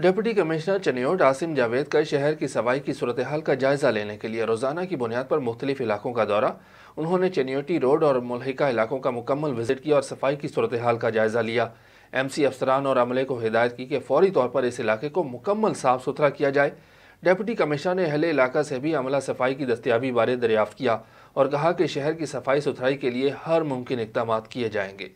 deputy commissioner Chiniot Asim Javed का शहर की सवाई की सूरत हाल का जायजा लेने के लिए रोजाना की बुनियाद पर मुख्तलिफ इलाकों का दौरा उन्होंने चनियोटी रोड और मलहिका इलाकों का मुकम्मल विजिट किया और सफाई की सूरत हाल का जायजा लिया एम सी अफसरान और अमले को हिदायत की कि फौरी तौर पर इस इलाके को मुकम्मल साफ सुथरा किया जाए डिप्टी कमिश्नर ने अहले इलाका से भी अमला सफाई की दस्तियाबी बारे दरियाफ्त किया और कहा कि शहर की सफाई सुथराई के लिए हर मुमकिन इकदाम किए जाएंगे